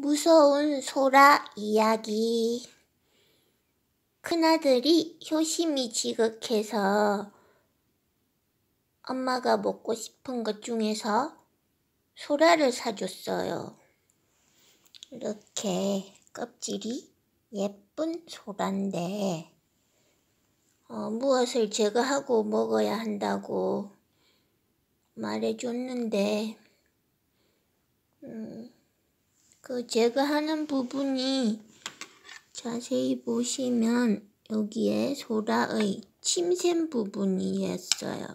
무서운 소라 이야기. 큰아들이 효심이 지극해서 엄마가 먹고 싶은 것 중에서 소라를 사줬어요. 이렇게 껍질이 예쁜 소라인데 어, 무엇을 제거하고 먹어야 한다고 말해줬는데 그 제가 하는 부분이 자세히 보시면 여기에 소라의 침샘 부분이었어요.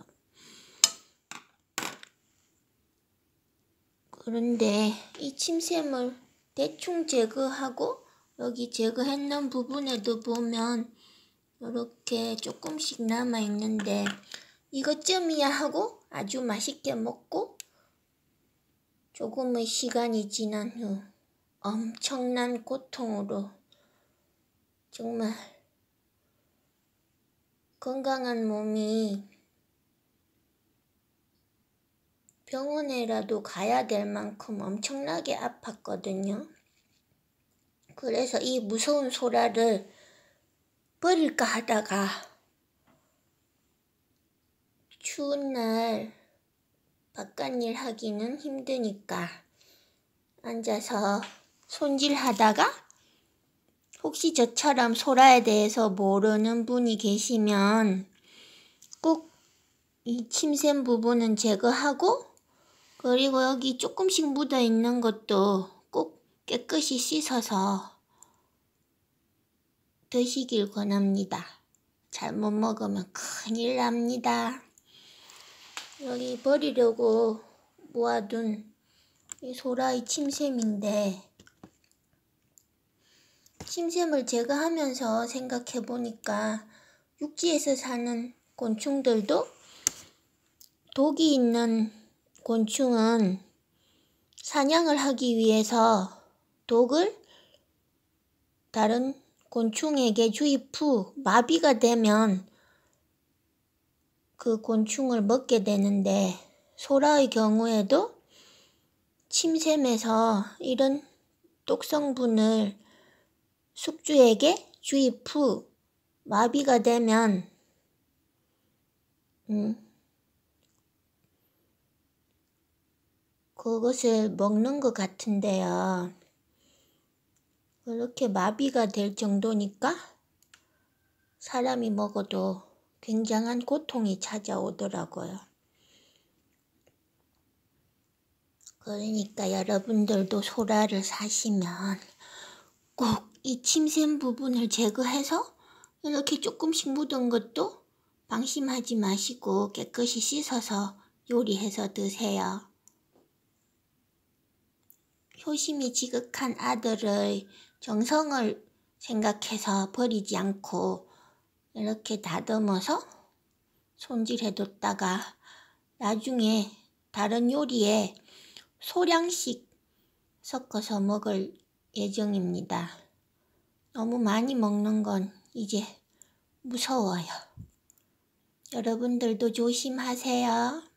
그런데 이 침샘을 대충 제거하고 여기 제거했는 부분에도 보면 이렇게 조금씩 남아있는데 이것쯤이야 하고 아주 맛있게 먹고 조금의 시간이 지난 후 엄청난 고통으로 정말 건강한 몸이 병원에라도 가야 될 만큼 엄청나게 아팠거든요. 그래서 이 무서운 소라를 버릴까 하다가 추운 날 바깥일 하기는 힘드니까 앉아서 손질하다가 혹시 저처럼 소라에 대해서 모르는 분이 계시면 꼭 이 침샘 부분은 제거하고 그리고 여기 조금씩 묻어 있는 것도 꼭 깨끗이 씻어서 드시길 권합니다. 잘못 먹으면 큰일 납니다. 여기 버리려고 모아둔 이 소라의 침샘인데 침샘을 제거하면서 생각해 보니까 육지에서 사는 곤충들도 독이 있는 곤충은 사냥을 하기 위해서 독을 다른 곤충에게 주입 후 마비가 되면 그 곤충을 먹게 되는데 소라의 경우에도 침샘에서 이런 독성분을 숙주에게 주입 후 마비가 되면 음, 그것을 먹는 것 같은데요. 그렇게 마비가 될 정도니까 사람이 먹어도 굉장한 고통이 찾아오더라고요. 그러니까 여러분들도 소라를 사시면 꼭이 침샘 부분을 제거해서 이렇게 조금씩 묻은 것도 방심하지 마시고 깨끗이 씻어서 요리해서 드세요. 효심이 지극한 아들의 정성을 생각해서 버리지 않고 이렇게 다듬어서 손질해뒀다가 나중에 다른 요리에 소량씩 섞어서 먹을 예정입니다. 너무 많이 먹는 건 이제 무서워요. 여러분들도 조심하세요.